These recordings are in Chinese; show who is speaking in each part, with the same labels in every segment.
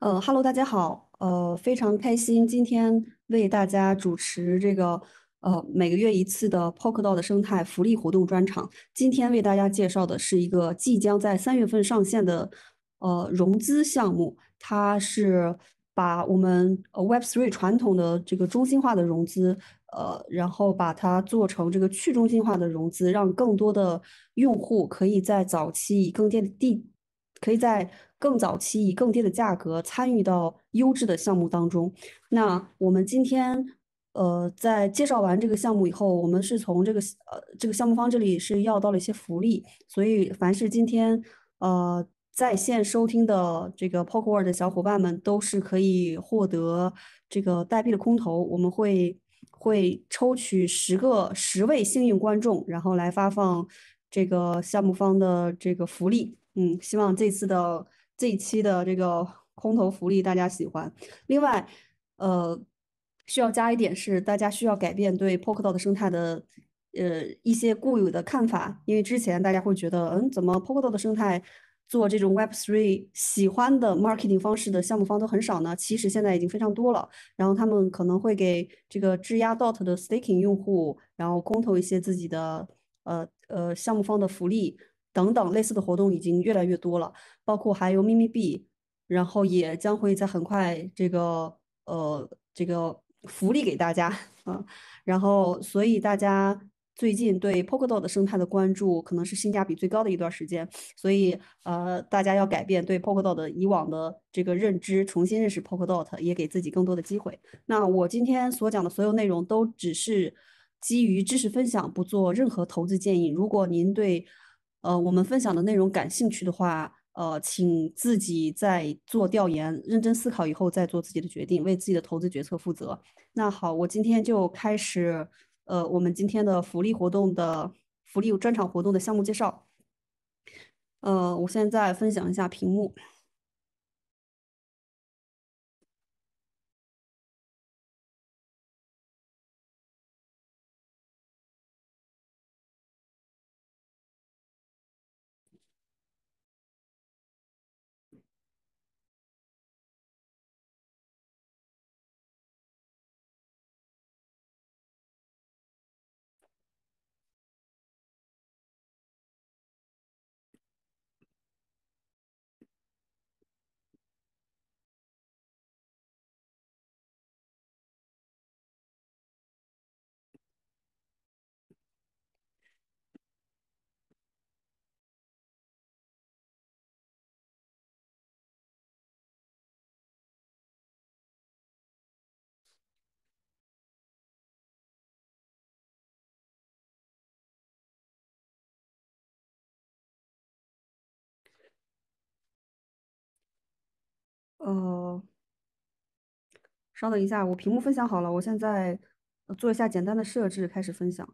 Speaker 1: 呃，Hello，大家好，呃，非常开心今天为大家主持这个呃每个月一次的 Polkadot 的生态福利活动专场。今天为大家介绍的是一个即将在三月份上线的呃融资项目，它是把我们 Web3 传统的这个中心化的融资，呃，然后把它做成这个去中心化的融资，让更多的用户可以在早期以更低的地。可以在更早期以更低的价格参与到优质的项目当中。那我们今天呃，在介绍完这个项目以后，我们是从这个呃这个项目方这里是要到了一些福利，所以凡是今天呃在线收听的这个 p o w o d 的小伙伴们，都是可以获得这个代币的空投。我们会会抽取十个十位幸运观众，然后来发放这个项目方的这个福利。嗯，希望这次的这一期的这个空投福利大家喜欢。另外，呃，需要加一点是，大家需要改变对 Polkadot 生态的呃一些固有的看法，因为之前大家会觉得，嗯，怎么 Polkadot 的生态做这种 Web3 喜欢的 marketing 方式的项目方都很少呢？其实现在已经非常多了。然后他们可能会给这个质押 DOT 的 Staking 用户，然后空投一些自己的呃呃项目方的福利。等等，类似的活动已经越来越多了，包括还有秘密币，然后也将会在很快这个呃这个福利给大家啊，然后所以大家最近对 Polkadot 的生态的关注可能是性价比最高的一段时间，所以呃大家要改变对 Polkadot 的以往的这个认知，重新认识 Polkadot，也给自己更多的机会。那我今天所讲的所有内容都只是基于知识分享，不做任何投资建议。如果您对呃，我们分享的内容感兴趣的话，呃，请自己再做调研，认真思考以后再做自己的决定，为自己的投资决策负责。那好，我今天就开始，呃，我们今天的福利活动的福利专场活动的项目介绍。呃，我现在分享一下屏幕。
Speaker 2: 呃，稍等一下，我屏幕分享好了，我现在做一下简单的设置，开始分享。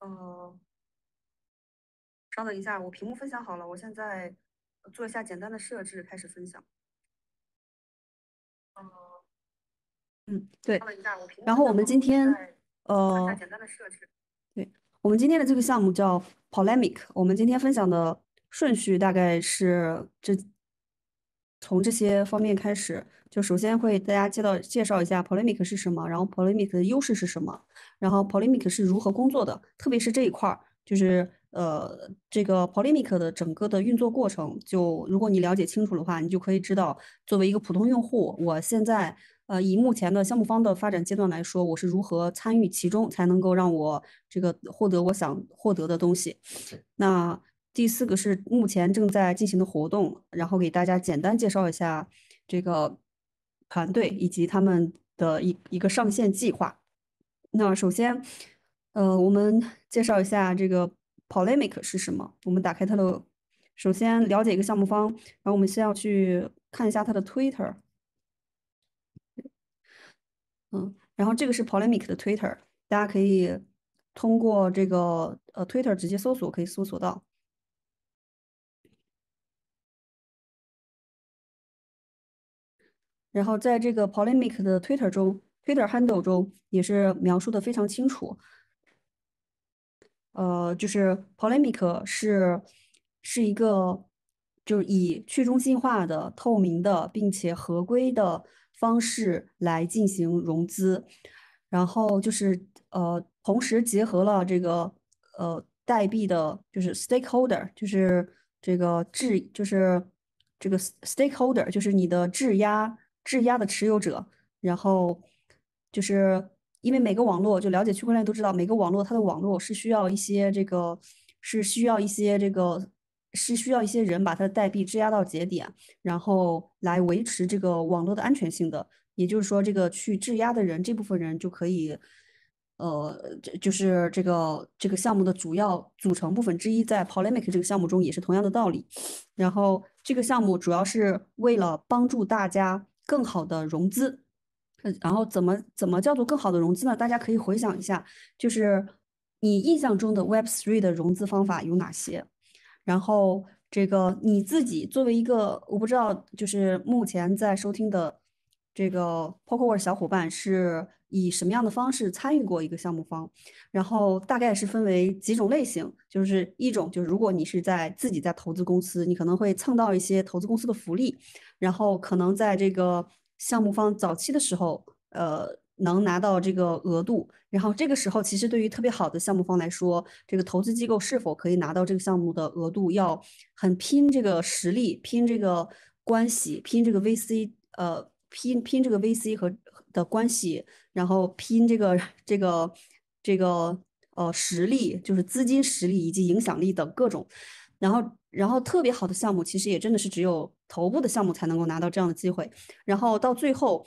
Speaker 2: 呃，稍等一下，我屏幕分享好了，我现在做一下简单的设置，开始分享。
Speaker 1: 嗯，对，然后我们今天，呃，对，我们今天的这个项目叫 p o l e m i c 我们今天分享的顺序大概是这。从这些方面开始，就首先会大家介绍介绍一下 Polymic 是什么，然后 Polymic 的优势是什么，然后 Polymic 是如何工作的，特别是这一块儿，就是呃这个 Polymic 的整个的运作过程，就如果你了解清楚的话，你就可以知道作为一个普通用户，我现在呃以目前的项目方的发展阶段来说，我是如何参与其中，才能够让我这个获得我想获得的东西。那第四个是目前正在进行的活动，然后给大家简单介绍一下这个团队以及他们的一一个上线计划。那首先，呃，我们介绍一下这个 p o l e m i c 是什么。我们打开它的，首先了解一个项目方，然后我们先要去看一下它的 Twitter。嗯，然后这个是 p o l e m i c 的 Twitter，大家可以通过这个呃 Twitter 直接搜索，可以搜索到。然后在这个 Polymic 的 Twitter 中，Twitter handle 中也是描述的非常清楚。呃，就是 Polymic 是是一个就是以去中心化的、透明的，并且合规的方式来进行融资。然后就是呃，同时结合了这个呃，代币的，就是 stakeholder，就是这个质，就是这个 stakeholder，就是你的质押。质押的持有者，然后就是因为每个网络，就了解区块链都知道，每个网络它的网络是需要一些这个，是需要一些这个，是需要一些人把它的代币质押到节点，然后来维持这个网络的安全性的。也就是说，这个去质押的人这部分人就可以，呃，这就是这个这个项目的主要组成部分之一。在 p o l e m i c 这个项目中也是同样的道理。然后这个项目主要是为了帮助大家。更好的融资，嗯，然后怎么怎么叫做更好的融资呢？大家可以回想一下，就是你印象中的 Web Three 的融资方法有哪些？然后这个你自己作为一个，我不知道，就是目前在收听的这个 Poker World 小伙伴是。以什么样的方式参与过一个项目方，然后大概是分为几种类型，就是一种就是如果你是在自己在投资公司，你可能会蹭到一些投资公司的福利，然后可能在这个项目方早期的时候，呃，能拿到这个额度，然后这个时候其实对于特别好的项目方来说，这个投资机构是否可以拿到这个项目的额度，要很拼这个实力，拼这个关系，拼这个 VC，呃，拼拼这个 VC 和。的关系，然后拼这个、这个、这个呃实力，就是资金实力以及影响力等各种，然后然后特别好的项目，其实也真的是只有头部的项目才能够拿到这样的机会，然后到最后，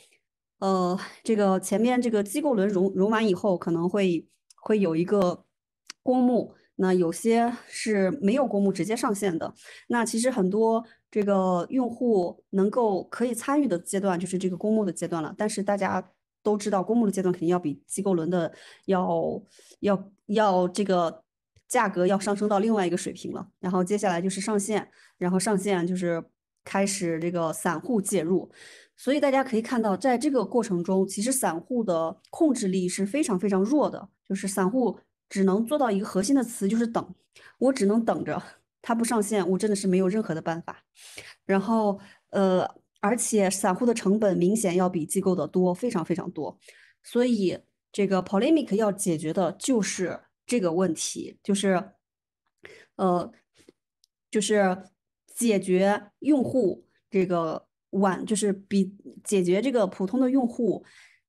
Speaker 1: 呃，这个前面这个机构轮融融完以后，可能会会有一个 公募。那有些是没有公募直接上线的，那其实很多这个用户能够可以参与的阶段就是这个公募的阶段了。但是大家都知道，公募的阶段肯定要比机构轮的要要要这个价格要上升到另外一个水平了。然后接下来就是上线，然后上线就是开始这个散户介入。所以大家可以看到，在这个过程中，其实散户的控制力是非常非常弱的，就是散户。只能做到一个核心的词就是等，我只能等着它不上线，我真的是没有任何的办法。然后呃，而且散户的成本明显要比机构的多，非常非常多。所以这个 Polymic 要解决的就是这个问题，就是呃，就是解决用户这个晚，就是比解决这个普通的用户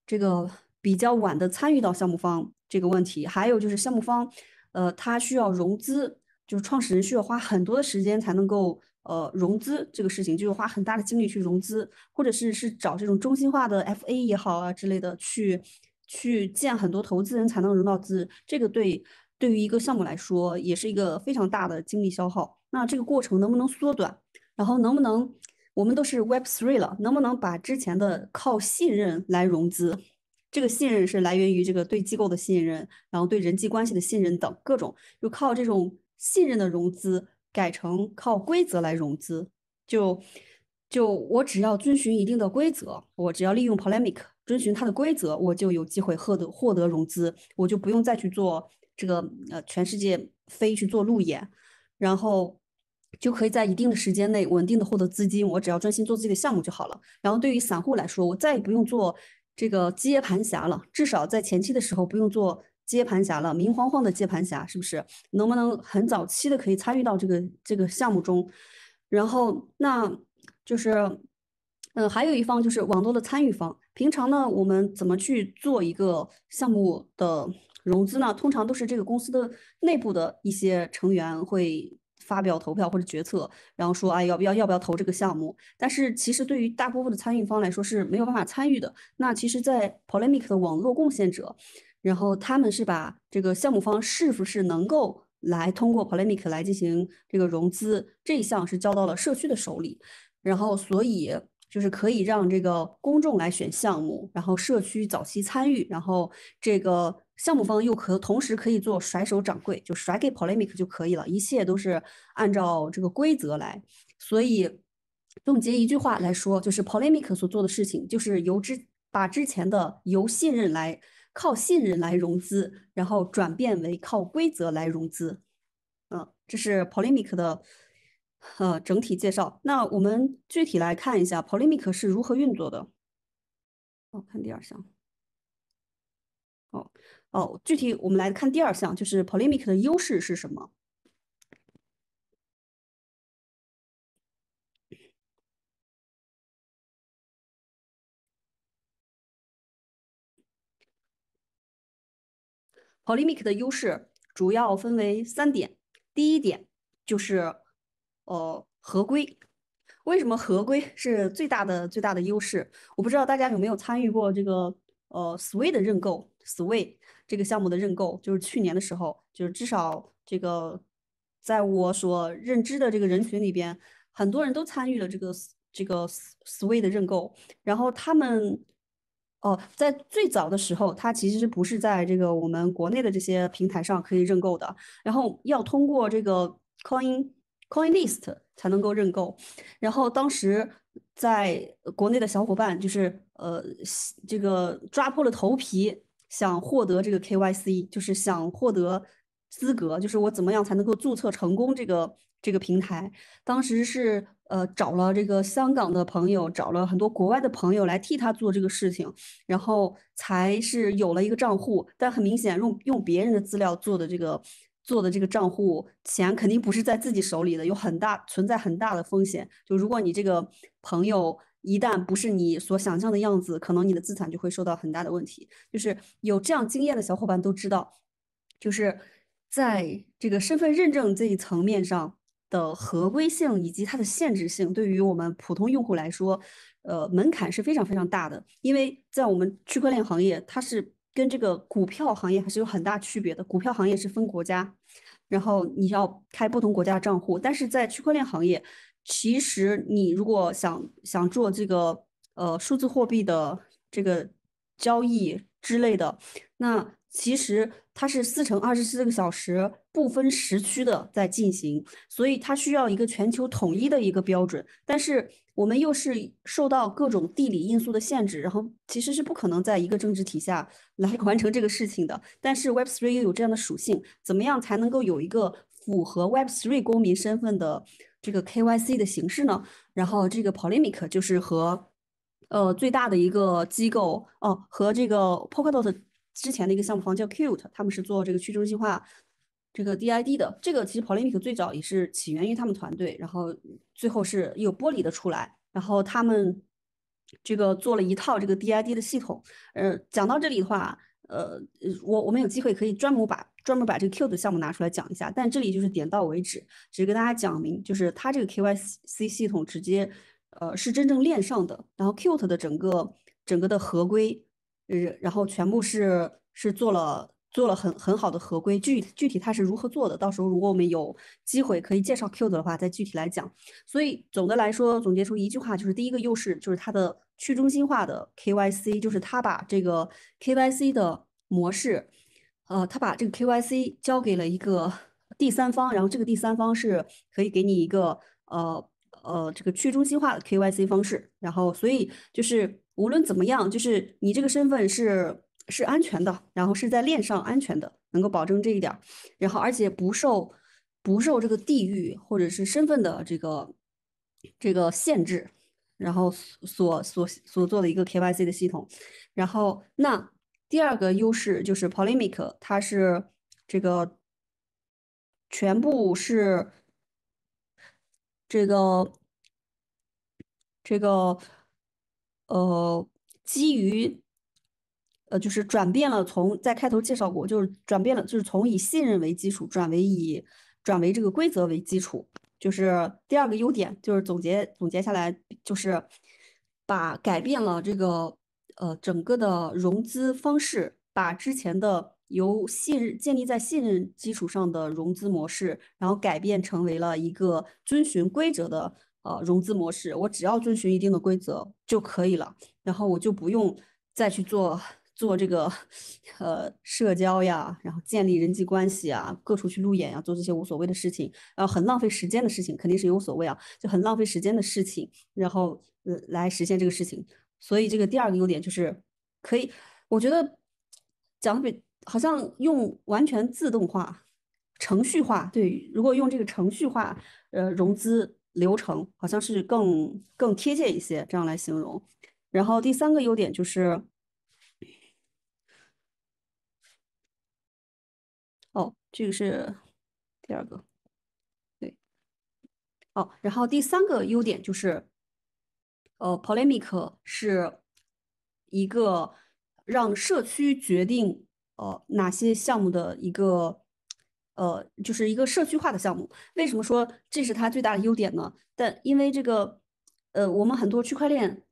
Speaker 1: 这个比较晚的参与到项目方。这个问题还有就是项目方，呃，他需要融资，就是创始人需要花很多的时间才能够，呃，融资这个事情，就是花很大的精力去融资，或者是是找这种中心化的 FA 也好啊之类的去去见很多投资人才能融到资，这个对对于一个项目来说也是一个非常大的精力消耗。那这个过程能不能缩短？然后能不能我们都是 Web three 了，能不能把之前的靠信任来融资？这个信任是来源于这个对机构的信任，然后对人际关系的信任等各种，就靠这种信任的融资改成靠规则来融资。就就我只要遵循一定的规则，我只要利用 p o l e m i c 遵循它的规则，我就有机会获得获得融资，我就不用再去做这个呃全世界飞去做路演，然后就可以在一定的时间内稳定的获得资金。我只要专心做自己的项目就好了。然后对于散户来说，我再也不用做。这个接盘侠了，至少在前期的时候不用做接盘侠了，明晃晃的接盘侠是不是？能不能很早期的可以参与到这个这个项目中？然后那就是，嗯，还有一方就是网络的参与方。平常呢，我们怎么去做一个项目的融资呢？通常都是这个公司的内部的一些成员会。发表投票或者决策，然后说啊要不要要不要投这个项目？但是其实对于大部分的参与方来说是没有办法参与的。那其实，在 Polymic 的网络贡献者，然后他们是把这个项目方是不是能够来通过 Polymic 来进行这个融资这一项是交到了社区的手里，然后所以就是可以让这个公众来选项目，然后社区早期参与，然后这个。项目方又可同时可以做甩手掌柜，就甩给 p o l e m i c 就可以了，一切都是按照这个规则来。所以总结一句话来说，就是 p o l e m i c 所做的事情，就是由之把之前的由信任来靠信任来融资，然后转变为靠规则来融资。嗯，这是 p o l e m i c 的呃整体介绍。那我们具体来看一下 p o l e m i c 是如何运作的。哦、看第二项，哦。哦，具体我们来看第二项，就是 Polymic 的优势是什么？Polymic 的优势主要分为三点。第一点就是，呃，合规。为什么合规是最大的最大的优势？我不知道大家有没有参与过这个呃，Sway 的认购，Sway。这个项目的认购，就是去年的时候，就是至少这个，在我所认知的这个人群里边，很多人都参与了这个这个 Sway 的认购。然后他们，哦，在最早的时候，它其实不是在这个我们国内的这些平台上可以认购的，然后要通过这个 Coin Coin List 才能够认购。然后当时在国内的小伙伴，就是呃，这个抓破了头皮。想获得这个 KYC，就是想获得资格，就是我怎么样才能够注册成功这个这个平台？当时是呃找了这个香港的朋友，找了很多国外的朋友来替他做这个事情，然后才是有了一个账户。但很明显，用用别人的资料做的这个。做的这个账户钱肯定不是在自己手里的，有很大存在很大的风险。就如果你这个朋友一旦不是你所想象的样子，可能你的资产就会受到很大的问题。就是有这样经验的小伙伴都知道，就是在这个身份认证这一层面上的合规性以及它的限制性，对于我们普通用户来说，呃，门槛是非常非常大的。因为在我们区块链行业，它是。跟这个股票行业还是有很大区别的。股票行业是分国家，然后你要开不同国家的账户。但是在区块链行业，其实你如果想想做这个呃数字货币的这个交易之类的，那其实。它是四乘二十四个小时不分时区的在进行，所以它需要一个全球统一的一个标准。但是我们又是受到各种地理因素的限制，然后其实是不可能在一个政治体下 来完成这个事情的。但是 Web3 又有这样的属性，怎么样才能够有一个符合 Web3 公民身份的这个 KYC 的形式呢？然后这个 Polymic 就是和呃最大的一个机构哦，和这个 Polkadot。之前的一个项目方叫 Cute，他们是做这个去中心化这个 DID 的。这个其实 Polymic 最早也是起源于他们团队，然后最后是又剥离的出来，然后他们这个做了一套这个 DID 的系统。呃，讲到这里的话，呃，我我们有机会可以专门把专门把这个 Cute 的项目拿出来讲一下，但这里就是点到为止，只跟大家讲明，就是它这个 KYC 系统直接呃是真正链上的，然后 Cute 的整个整个的合规。呃，然后全部是是做了做了很很好的合规，具具体它是如何做的？到时候如果我们有机会可以介绍 Q 的的话，再具体来讲。所以总的来说，总结出一句话就是：第一个优势就是它的去中心化的 KYC，就是他把这个 KYC 的模式，呃，他把这个 KYC 交给了一个第三方，然后这个第三方是可以给你一个呃呃这个去中心化的 KYC 方式，然后所以就是。无论怎么样，就是你这个身份是是安全的，然后是在链上安全的，能够保证这一点，然后而且不受不受这个地域或者是身份的这个这个限制，然后所所所所做的一个 KYC 的系统，然后那第二个优势就是 Polymic，它是这个全部是这个这个。呃，基于呃，就是转变了，从在开头介绍过，就是转变了，就是从以信任为基础，转为以转为这个规则为基础，就是第二个优点，就是总结总结下来，就是把改变了这个呃整个的融资方式，把之前的由信任建立在信任基础上的融资模式，然后改变成为了一个遵循规则的。呃，融资模式，我只要遵循一定的规则就可以了，然后我就不用再去做做这个呃社交呀，然后建立人际关系啊，各处去路演呀，做这些无所谓的事情，然后很浪费时间的事情，肯定是无所谓啊，就很浪费时间的事情，然后来实现这个事情。所以这个第二个优点就是可以，我觉得讲的比好像用完全自动化、程序化对，如果用这个程序化呃融资。流程好像是更更贴切一些，这样来形容。然后第三个优点就是，哦，这个是第二个，对，哦，然后第三个优点就是，呃 p o l e m i c 是一个让社区决定呃哪些项目的一个。呃，就是一个社区化的项目。为什么说这是它最大的优点呢？但因为这个，呃，我们很多区块链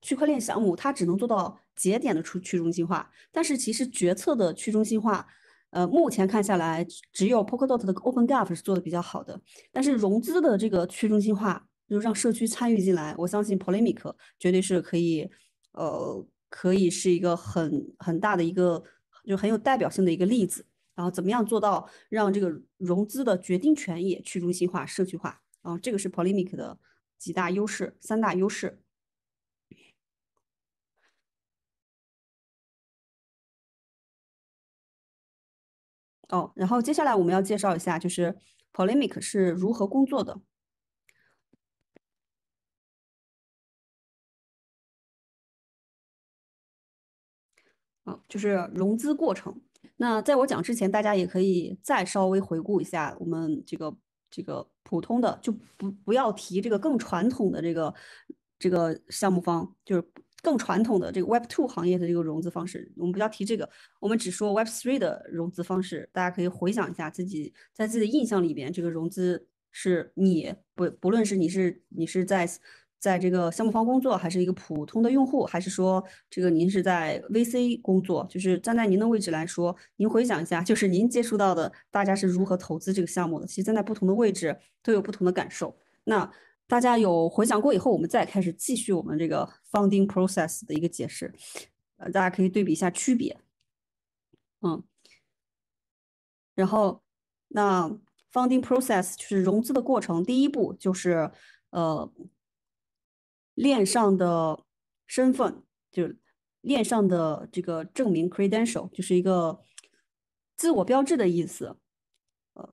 Speaker 1: 区块链项目，它只能做到节点的区去中心化，但是其实决策的去中心化，呃，目前看下来，只有 Polkadot 的 Open g a p 是做的比较好的。但是融资的这个去中心化，就让社区参与进来，我相信 Polymic 绝对是可以，呃，可以是一个很很大的一个，就很有代表性的一个例子。然后怎么样做到让这个融资的决定权也去中心化、社区化？啊，这个是 Polymic 的几大优势、三大优势。
Speaker 2: 哦，然后接下来我们要介绍一下，就是 Polymic 是如何工作的。啊，就是融资过程。
Speaker 1: 那在我讲之前，大家也可以再稍微回顾一下我们这个这个普通的，就不不要提这个更传统的这个这个项目方，就是更传统的这个 Web Two 行业的这个融资方式。我们不要提这个，我们只说 Web Three 的融资方式。大家可以回想一下自己在自己的印象里边，这个融资是你不不论是你是你是在。在这个项目方工作，还是一个普通的用户，还是说这个您是在 VC 工作？就是站在您的位置来说，您回想一下，就是您接触到的大家是如何投资这个项目的？其实站在不同的位置都有不同的感受。那大家有回想过以后，我们再开始继续我们这个 funding process 的一个解释，呃，大家可以对比一下区别。嗯，然后那 funding process 就是融资的过程，第一步就是呃。链上的身份就是链上的这个证明 （credential） 就是一个自我标志的意思。呃，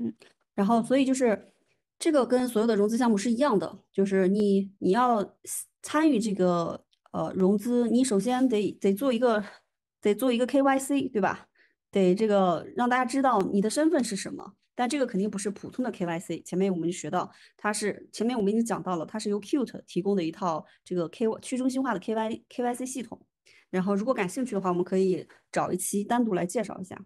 Speaker 1: 嗯，然后所以就是这个跟所有的融资项目是一样的，就是你你要参与这个呃融资，你首先得得做一个得做一个 KYC，对吧？得这个让大家知道你的身份是什么。但这个肯定不是普通的 KYC，前面我们学到它是，前面我们已经讲到了，它是由 Cute 提供的一套这个 K 区中心化的 KYKYC 系统。然后如果感兴趣的话，我们可以找一期单独来介绍一下。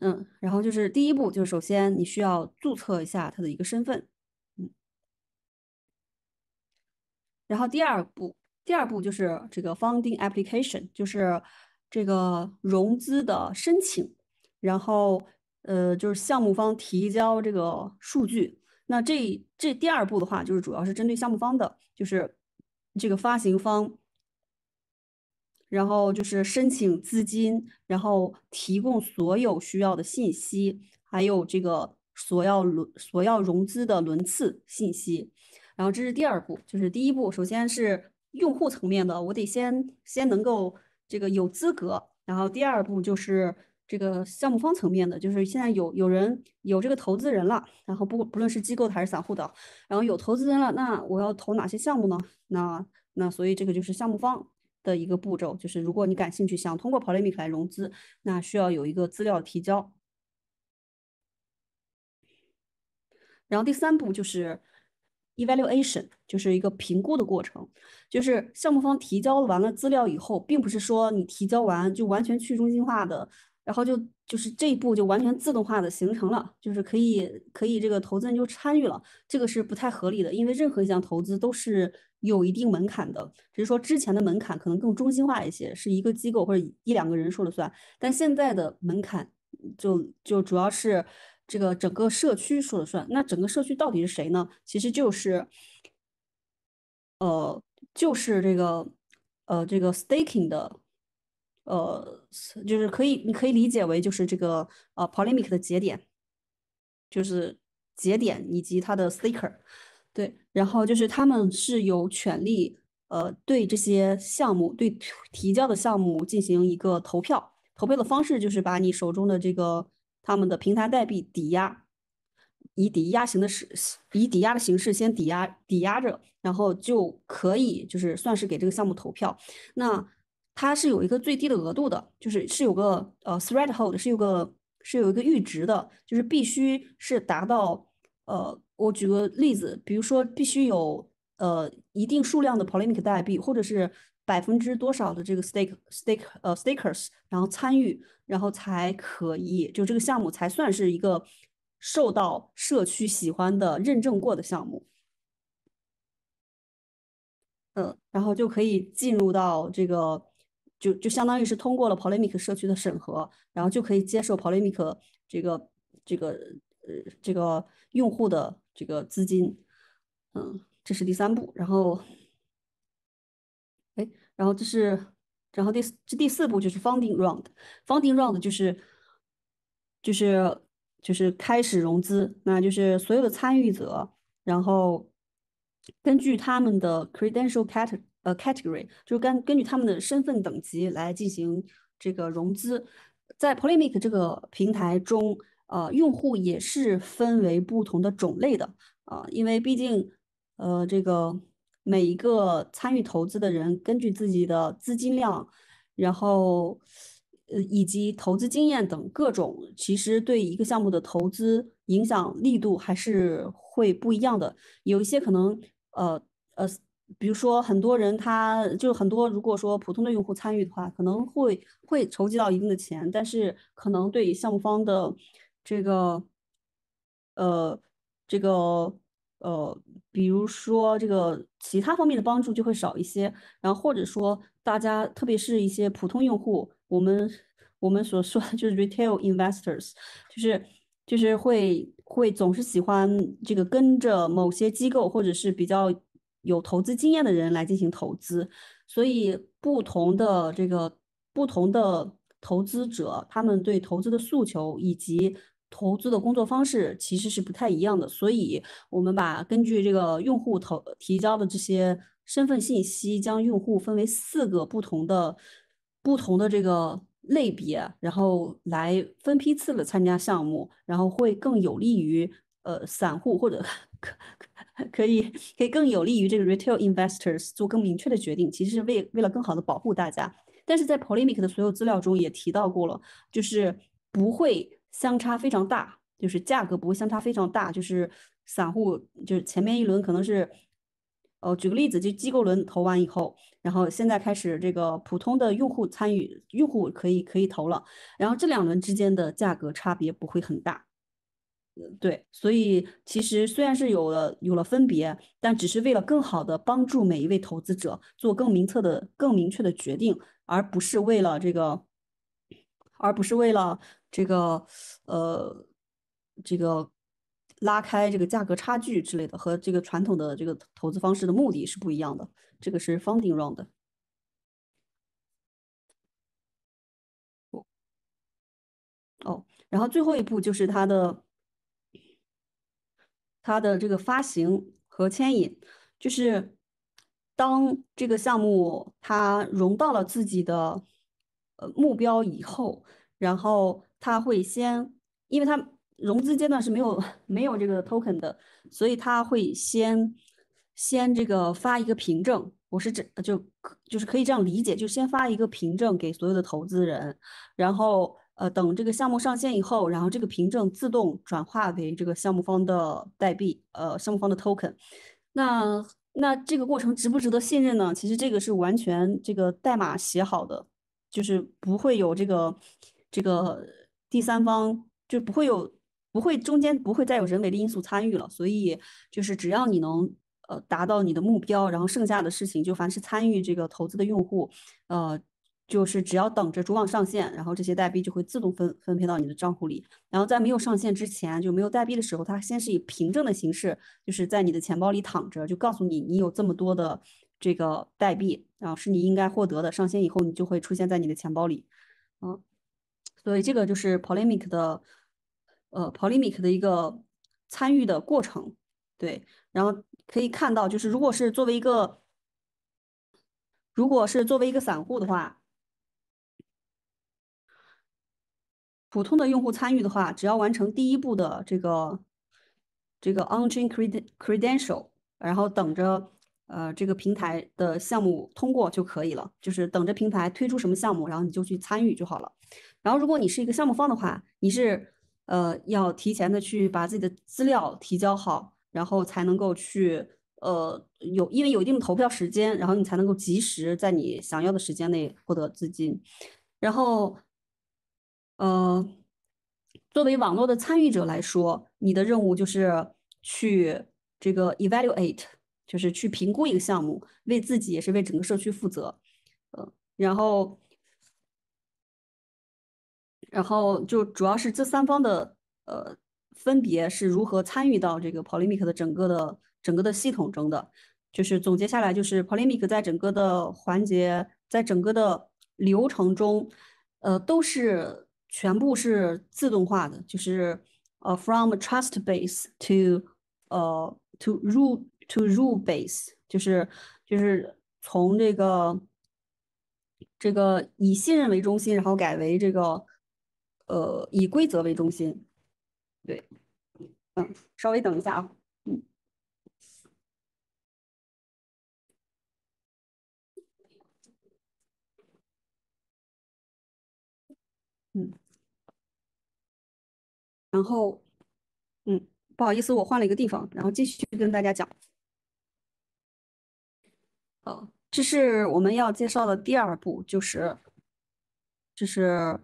Speaker 1: 嗯，然后就是第一步，就是首先你需要注册一下它的一个身份，嗯，然后第二步，第二步就是这个 Founding Application，就是这个融资的申请，然后。呃，就是项目方提交这个数据。那这这第二步的话，就是主要是针对项目方的，就是这个发行方，然后就是申请资金，然后提供所有需要的信息，还有这个所要轮所要融资的轮次信息。然后这是第二步，就是第一步，首先是用户层面的，我得先先能够这个有资格。然后第二步就是。这个项目方层面的，就是现在有有人有这个投资人了，然后不不论是机构的还是散户的，然后有投资人了，那我要投哪些项目呢？那那所以这个就是项目方的一个步骤，就是如果你感兴趣想通过 Polymic 来融资，那需要有一个资料提交。然后第三步就是 evaluation，就是一个评估的过程，就是项目方提交完了资料以后，并不是说你提交完就完全去中心化的。然后就就是这一步就完全自动化的形成了，就是可以可以这个投资人就参与了，这个是不太合理的，因为任何一项投资都是有一定门槛的，只是说之前的门槛可能更中心化一些，是一个机构或者一两个人说了算，但现在的门槛就就主要是这个整个社区说了算。那整个社区到底是谁呢？其实就是，呃，就是这个呃这个 staking 的。呃，就是可以，你可以理解为就是这个呃，polymic 的节点，就是节点以及它的 s t i c k e r 对，然后就是他们是有权利呃对这些项目对提交的项目进行一个投票，投票的方式就是把你手中的这个他们的平台代币抵押，以抵押型的式以抵押的形式先抵押抵押着，然后就可以就是算是给这个项目投票，那。它是有一个最低的额度的，就是是有个呃 threshold，是有个是有一个阈值的，就是必须是达到呃，我举个例子，比如说必须有呃一定数量的 Polymic 代币，或者是百分之多少的这个 stake stake 呃 stickers，然后参与，然后才可以，就这个项目才算是一个受到社区喜欢的认证过的项目，嗯，然后就可以进入到这个。就就相当于是通过了 Polymic 社区的审核，然后就可以接受 Polymic 这个这个呃这个用户的这个资金，嗯，这是第三步。然后，哎，然后这是然后第这第四步就是 funding round，funding round 就是就是就是开始融资，那就是所有的参与者，然后根据他们的 credential cat。呃，category 就是根根据他们的身份等级来进行这个融资，在 p o l y m i c 这个平台中，呃，用户也是分为不同的种类的啊，因为毕竟，呃，这个每一个参与投资的人，根据自己的资金量，然后，呃，以及投资经验等各种，其实对一个项目的投资影响力度还是会不一样的，有一些可能，呃，呃。比如说，很多人他就是很多，如果说普通的用户参与的话，可能会会筹集到一定的钱，但是可能对项目方的这个呃这个呃，比如说这个其他方面的帮助就会少一些。然后或者说，大家特别是一些普通用户，我们我们所说的就是 retail investors，就是就是会会总是喜欢这个跟着某些机构或者是比较。有投资经验的人来进行投资，所以不同的这个不同的投资者，他们对投资的诉求以及投资的工作方式其实是不太一样的。所以，我们把根据这个用户投提交的这些身份信息，将用户分为四个不同的不同的这个类别，然后来分批次的参加项目，然后会更有利于呃散户或者。可以，可以更有利于这个 retail investors 做更明确的决定，其实是为为了更好的保护大家。但是在 Polymic 的所有资料中也提到过了，就是不会相差非常大，就是价格不会相差非常大。就是散户就是前面一轮可能是，呃，举个例子，就机构轮投完以后，然后现在开始这个普通的用户参与，用户可以可以投了，然后这两轮之间的价格差别不会很大。对，所以其实虽然是有了有了分别，但只是为了更好的帮助每一位投资者做更明测的更明确的决定，而不是为了这个，而不是为了这个呃这个拉开这个价格差距之类的，和这个传统的这个投资方式的目的是不一样的。这个是 funding round。哦，然后最后一步就是它的。它的这个发行和牵引，就是当这个项目它融到了自己的呃目标以后，然后它会先，因为它融资阶段是没有 没有这个 token 的，所以它会先先这个发一个凭证，我是指就就是可以这样理解，就先发一个凭证给所有的投资人，然后。呃，等这个项目上线以后，然后这个凭证自动转化为这个项目方的代币，呃，项目方的 token。那那这个过程值不值得信任呢？其实这个是完全这个代码写好的，就是不会有这个这个第三方，就不会有不会中间不会再有人为的因素参与了。所以就是只要你能呃达到你的目标，然后剩下的事情就凡是参与这个投资的用户，呃。就是只要等着主网上线，然后这些代币就会自动分分配到你的账户里。然后在没有上线之前，就没有代币的时候，它先是以凭证的形式，就是在你的钱包里躺着，就告诉你你有这么多的这个代币，然后是你应该获得的。上线以后，你就会出现在你的钱包里。嗯，所以这个就是 Polymic 的呃 Polymic 的一个参与的过程。对，然后可以看到，就是如果是作为一个，如果是作为一个散户的话。普通的用户参与的话，只要完成第一步的这个这个 on-chain credential，然后等着呃这个平台的项目通过就可以了，就是等着平台推出什么项目，然后你就去参与就好了。然后如果你是一个项目方的话，你是呃要提前的去把自己的资料提交好，然后才能够去呃有因为有一定的投票时间，然后你才能够及时在你想要的时间内获得资金，然后。呃，作为网络的参与者来说，你的任务就是去这个 evaluate，就是去评估一个项目，为自己也是为整个社区负责。呃，然后，然后就主要是这三方的呃，分别是如何参与到这个 Polymic 的整个的整个的系统中的。就是总结下来，就是 Polymic 在整个的环节，在整个的流程中，呃，都是。全部是自动化的，就是呃，from trust base to 呃 to rule to rule base，就是就是从这个这个以信任为中心，然后改为这个呃以规则为中心。对，嗯，稍微等一下啊。
Speaker 2: 嗯，然后，嗯，不好意思，我换了一个地方，然后继续跟大家讲。好，这是我们要介绍的
Speaker 1: 第二步，就是，就是，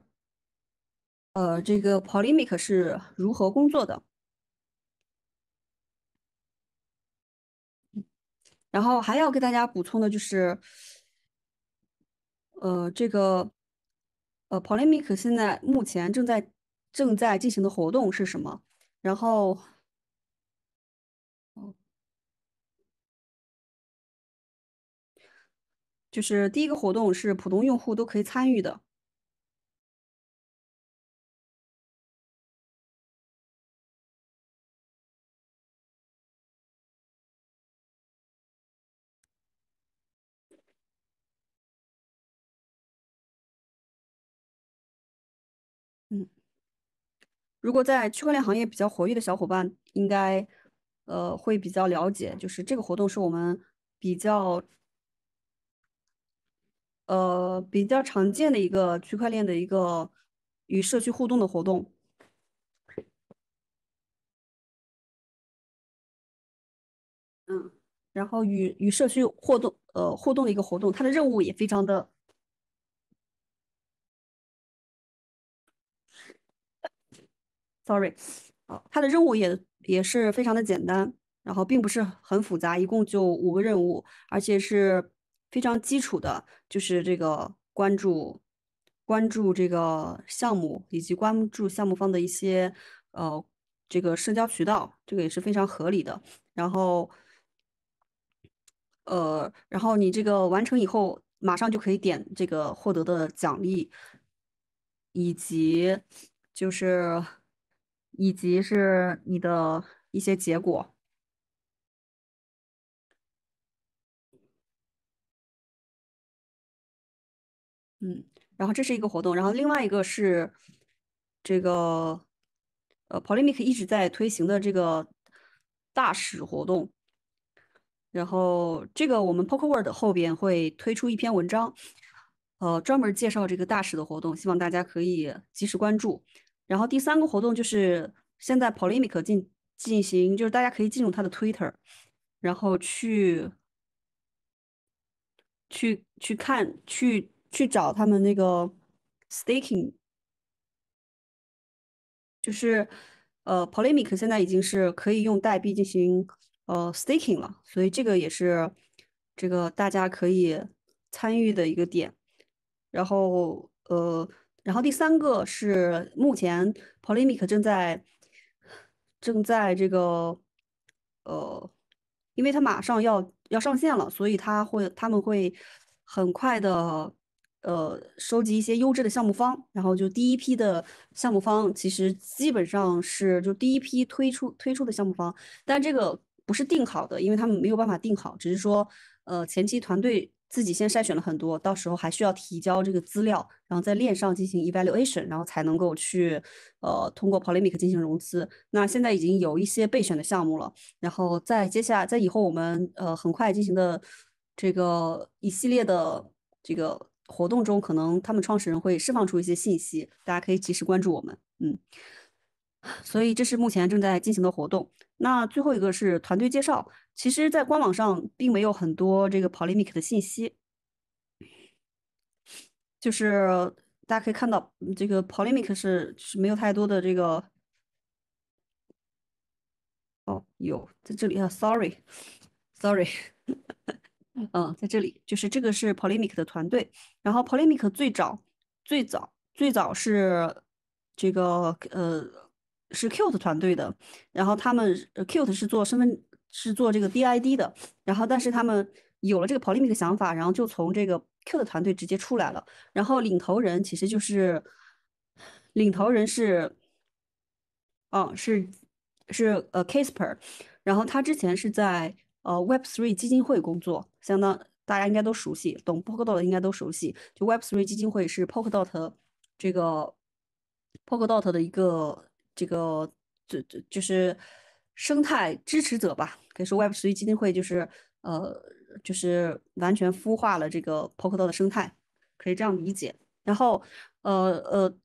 Speaker 1: 呃，这个 Polymic 是如何工作的。然后还要给大家补充的就是，呃，这个。呃，Polymic 现在目前正在正在进行的活动是什么？然后，
Speaker 2: 就是第一个活动是普通用户都可以参与的。
Speaker 1: 如果在区块链行业比较活跃的小伙伴，应该，呃，会比较了解，就是这个活动是我们比较，呃，比较常见的一个区块链的一个与社区互动的活动。
Speaker 2: 嗯，然后与与社区互动，呃，互动的一个活动，它的任务也非常的。
Speaker 1: Sorry，好，它的任务也也是非常的简单，然后并不是很复杂，一共就五个任务，而且是非常基础的，就是这个关注关注这个项目以及关注项目方的一些呃这个社交渠道，这个也是非常合理的。然后呃，然后你这个完成以后，马上就可以点这个获得的奖励，以及就是。以及是你的一些结果，嗯，然后这是一个活动，然后另外一个是这个呃，Polymic 一直在推行的这个大使活动，然后这个我们 p o l k o w o r d 后边会推出一篇文章，呃，专门介绍这个大使的活动，希望大家可以及时关注。然后第三个活动就是现在 Polymic 进进行，就是大家可以进入他的 Twitter，然后去去去看去去找他们那个 staking，就是呃 Polymic 现在已经是可以用代币进行呃 staking 了，所以这个也是这个大家可以参与的一个点，然后呃。然后第三个是目前 Polymic 正在正在这个呃，因为它马上要要上线了，所以他会他们会很快的呃收集一些优质的项目方，然后就第一批的项目方其实基本上是就第一批推出推出的项目方，但这个不是定好的，因为他们没有办法定好，只是说呃前期团队。自己先筛选了很多，到时候还需要提交这个资料，然后在链上进行 evaluation，然后才能够去，呃，通过 Polymic 进行融资。那现在已经有一些备选的项目了，然后在接下在以后我们呃很快进行的这个一系列的这个活动中，可能他们创始人会释放出一些信息，大家可以及时关注我们。嗯，所以这是目前正在进行的活动。那最后一个是团队介绍。其实，在官网上并没有很多这个 Polymic 的信息，就是大家可以看到，这个 Polymic 是是没有太多的这个，哦，有在这里啊，Sorry，Sorry，嗯，在这里就是这个是 Polymic 的团队，然后 Polymic 最早最早最早是这个呃是 Cute 团队的，然后他们 Cute 是做身份。是做这个 BID 的，然后但是他们有了这个 Polymic 的想法，然后就从这个 Q 的团队直接出来了。然后领头人其实就是，领头人是，哦是是呃 c a s p e r 然后他之前是在呃 Web3 基金会工作，相当大家应该都熟悉，懂 Polkadot 的应该都熟悉。就 Web3 基金会是 Polkadot 这个 Polkadot 的一个这个这这就是。生态支持者吧，可以说 Web3 基金会就是，呃，就是完全孵化了这个 Polkadot 的生态，可以这样理解。然后，呃呃，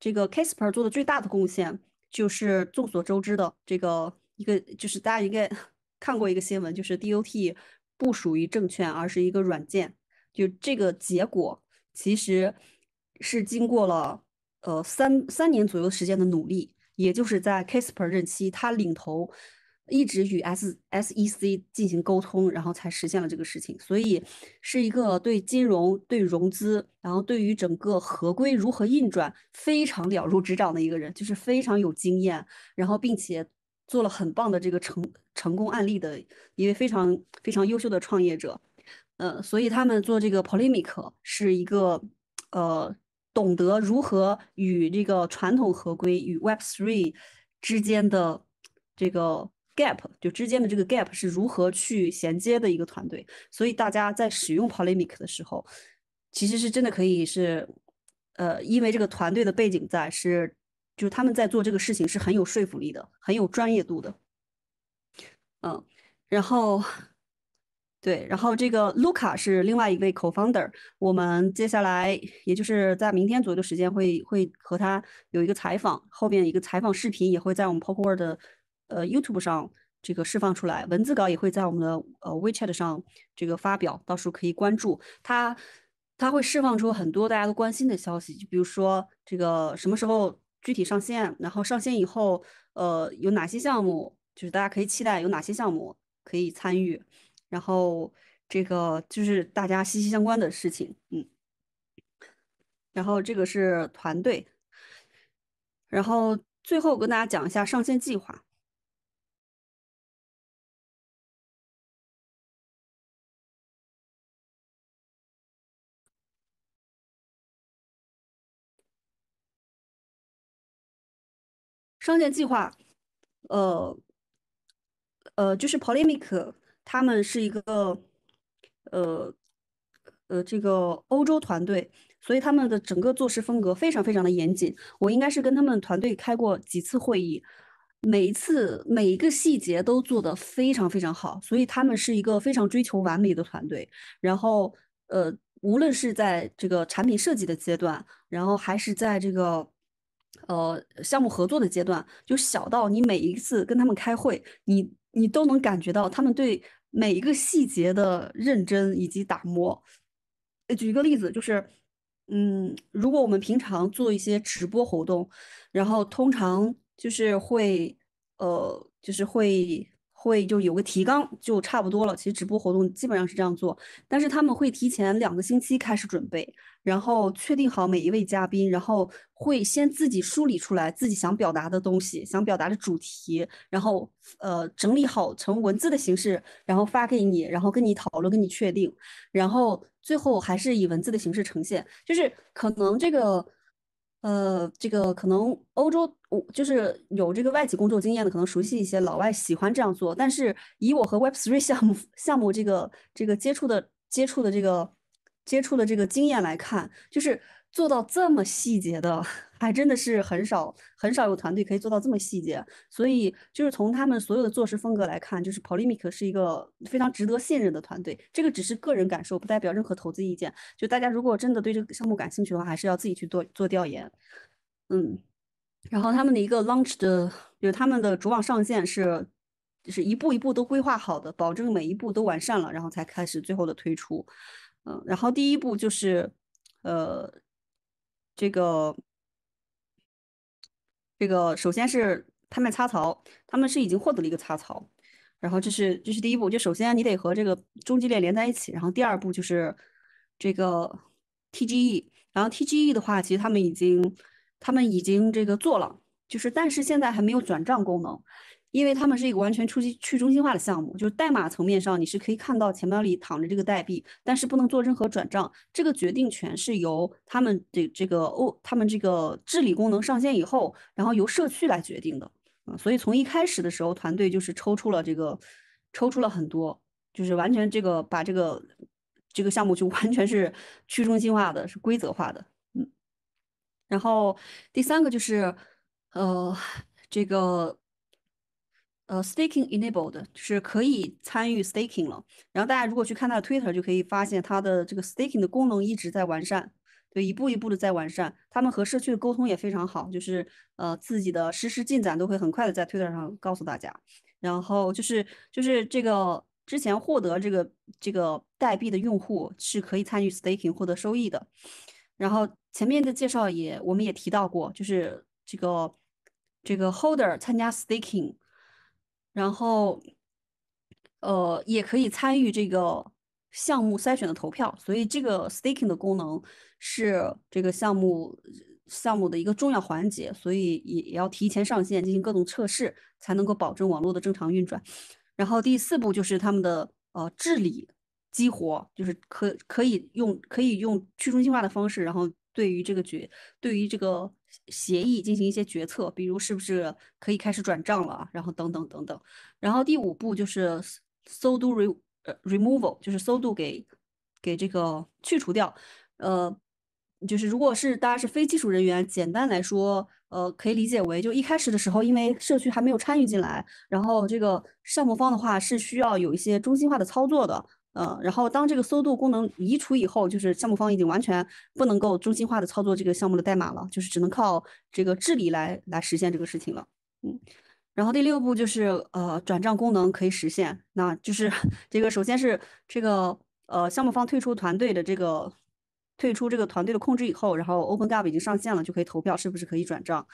Speaker 1: 这个 k a s p e r 做的最大的贡献就是众所周知的这个一个，就是大家应该 看过一个新闻，就是 DOT 不属于证券而是一个软件。就这个结果，其实是经过了呃三三年左右时间的努力。也就是在 k a s p e r 任期，他领头一直与 SSEC 进行沟通，然后才实现了这个事情。所以是一个对金融、对融资，然后对于整个合规如何运转非常了如指掌的一个人，就是非常有经验，然后并且做了很棒的这个成成功案例的一位非常非常优秀的创业者。呃，所以他们做这个 Polymic 是一个呃。懂得如何与这个传统合规与 Web3 之间的这个 gap，就之间的这个 gap 是如何去衔接的一个团队，所以大家在使用 Polymic 的时候，其实是真的可以是，呃，因为这个团队的背景在是，就是他们在做这个事情是很有说服力的，很有专业度的，嗯，然后。对，然后这个卢卡是另外一位 co-founder，我们接下来也就是在明天左右的时间会会和他有一个采访，后面一个采访视频也会在我们 p o p w e r 的呃 YouTube 上这个释放出来，文字稿也会在我们的呃 WeChat 上这个发表，到时候可以关注他，他会释放出很多大家都关心的消息，就比如说这个什么时候具体上线，然后上线以后呃有哪些项目，就是大家可以期待有哪些项目可以参与。然后这个就是大家息息相关的事情，嗯，然后这个是团队，然
Speaker 2: 后最后跟大家讲一下上线计划。
Speaker 1: 上线计划，呃，呃，就是 Polymic。他们是一个，呃，呃，这个欧洲团队，所以他们的整个做事风格非常非常的严谨。我应该是跟他们团队开过几次会议，每一次每一个细节都做得非常非常好，所以他们是一个非常追求完美的团队。然后，呃，无论是在这个产品设计的阶段，然后还是在这个，呃，项目合作的阶段，就小到你每一次跟他们开会，你你都能感觉到他们对。每一个细节的认真以及打磨，举一个例子，就是，嗯，如果我们平常做一些直播活动，然后通常就是会，呃，就是会。会就有个提纲就差不多了，其实直播活动基本上是这样做，但是他们会提前两个星期开始准备，然后确定好每一位嘉宾，然后会先自己梳理出来自己想表达的东西，想表达的主题，然后呃整理好成文字的形式，然后发给你，然后跟你讨论，跟你确定，然后最后还是以文字的形式呈现，就是可能这个。呃，这个可能欧洲，我就是有这个外企工作经验的，可能熟悉一些老外喜欢这样做。但是以我和 Web Three 项目项目这个这个接触的接触的这个接触的这个经验来看，就是。做到这么细节的，还真的是很少很少有团队可以做到这么细节。所以就是从他们所有的做事风格来看，就是 p o l y m e i c 是一个非常值得信任的团队。这个只是个人感受，不代表任何投资意见。就大家如果真的对这个项目感兴趣的话，还是要自己去做做调研。嗯，然后他们的一个 launch 的，就是他们的主网上线是，就是一步一步都规划好的，保证每一步都完善了，然后才开始最后的推出。嗯，然后第一步就是，呃。这个，这个首先是拍卖插槽，他们是已经获得了一个插槽，然后这是这是第一步，就首先你得和这个终极链连在一起，然后第二步就是这个 TGE，然后 TGE 的话，其实他们已经他们已经这个做了，就是但是现在还没有转账功能。因为他们是一个完全去去中心化的项目，就是代码层面上你是可以看到钱包里躺着这个代币，但是不能做任何转账。这个决定权是由他们的这个欧，他们这个治理功能上线以后，然后由社区来决定的。嗯，所以从一开始的时候，团队就是抽出了这个，抽出了很多，就是完全这个把这个这个项目就完全是去中心化的，是规则化的。嗯，然后第三个就是呃这个。呃，staking enabled 就是可以参与 staking 了。然后大家如果去看他的 Twitter，就可以发现他的这个 staking 的功能一直在完善，对，一步一步的在完善。他们和社区的沟通也非常好，就是呃自己的实时进展都会很快的在 Twitter 上告诉大家。然后就是就是这个之前获得这个这个代币的用户是可以参与 staking 获得收益的。然后前面的介绍也我们也提到过，就是这个这个 holder 参加 staking。然后，呃，也可以参与这个项目筛选的投票，所以这个 staking 的功能是这个项目项目的一个重要环节，所以也也要提前上线进行各种测试，才能够保证网络的正常运转。然后第四步就是他们的呃治理激活，就是可可以用可以用去中心化的方式，然后。对于这个决，对于这个协议进行一些决策，比如是不是可以开始转账了，然后等等等等。然后第五步就是 so do re 呃 removal，就是 so do 给给这个去除掉。呃，就是如果是大家是非技术人员，简单来说，呃，可以理解为就一开始的时候，因为社区还没有参与进来，然后这个项目方的话是需要有一些中心化的操作的。呃，然后当这个搜度功能移除以后，就是项目方已经完全不能够中心化的操作这个项目的代码了，就是只能靠这个治理来来实现这个事情了。嗯，然后第六步就是呃转账功能可以实现，那就是 这个首先是这个呃项目方退出团队的这个退出这个团队的控制以后，然后 Open Gap 已经上线了，就可以投票是不是可以转账。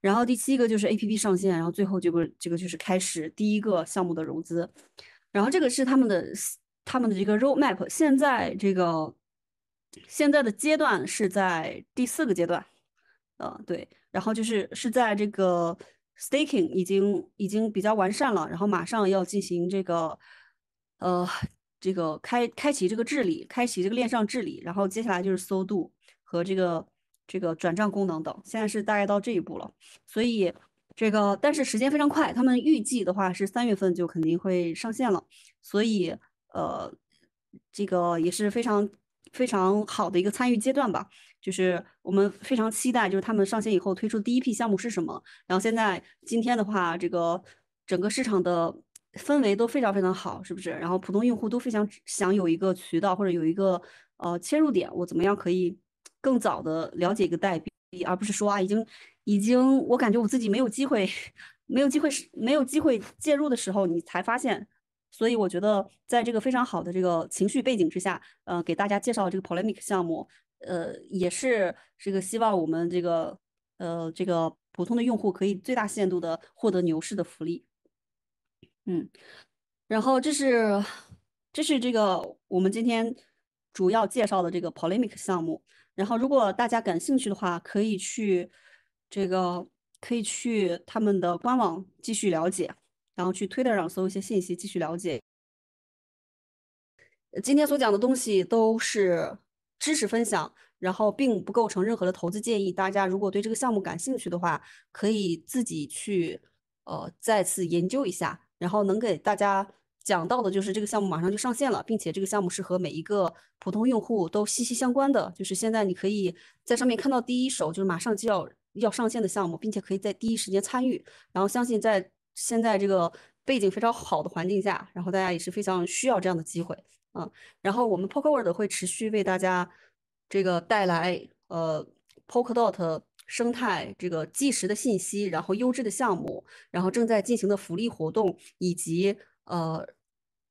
Speaker 1: 然后第七个就是 A P P 上线，然后最后这个这个就是开始第一个项目的融资。然后这个是他们的。他们的这个 roadmap，现在这个现在的阶段是在第四个阶段，呃，对，然后就是是在这个 staking 已经已经比较完善了，然后马上要进行这个呃这个开开启这个治理，开启这个链上治理，然后接下来就是搜度和这个这个转账功能等，现在是大概到这一步了。所以这个但是时间非常快，他们预计的话是三月份就肯定会上线了，所以。呃，这个也是非常非常好的一个参与阶段吧，就是我们非常期待，就是他们上线以后推出第一批项目是什么。然后现在今天的话，这个整个市场的氛围都非常非常好，是不是？然后普通用户都非常想有一个渠道或者有一个呃切入点，我怎么样可以更早的了解一个代币，而不是说啊已经已经我感觉我自己没有机会，没有机会没有机会介入的时候，你才发现。所以我觉得，在这个非常好的这个情绪背景之下，呃，给大家介绍这个 Polymic 项目，呃，也是这个希望我们这个呃这个普通的用户可以最大限度的获得牛市的福利。嗯，然后这是这是这个我们今天主要介绍的这个 Polymic 项目。然后如果大家感兴趣的话，可以去这个可以去他们的官网继续了解。然后去 Twitter 上搜一些信息，继续了解。今天所讲的东西都是知识分享，然后并不构成任何的投资建议。大家如果对这个项目感兴趣的话，可以自己去呃再次研究一下。然后能给大家讲到的就是这个项目马上就上线了，并且这个项目是和每一个普通用户都息息相关的。就是现在你可以在上面看到第一手，就是马上就要要上线的项目，并且可以在第一时间参与。然后相信在现在这个背景非常好的环境下，然后大家也是非常需要这样的机会，嗯，然后我们 PokerWorld 会持续为大家这个带来呃 p o k e d o t 生态这个即时的信息，然后优质的项目，然后正在进行的福利活动，以及呃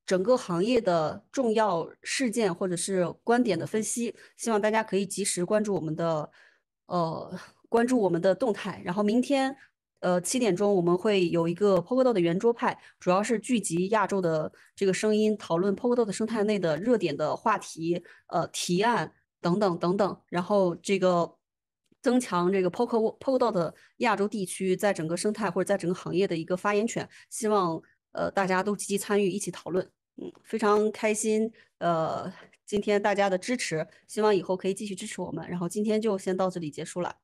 Speaker 1: 整个行业的重要事件或者是观点的分析，希望大家可以及时关注我们的呃关注我们的动态，然后明天。呃，七点钟我们会有一个 POGO 的圆桌派，主要是聚集亚洲的这个声音，讨论 POGO 的生态内的热点的话题、呃提案等等等等，然后这个增强这个 POGO POGO 的亚洲地区在整个生态或者在整个行业的一个发言权。希望呃大家都积极参与，一起讨论。嗯，非常开心，呃，今天大家的支持，希望以后可以继续支持我们。然后今天就先到这里结束了。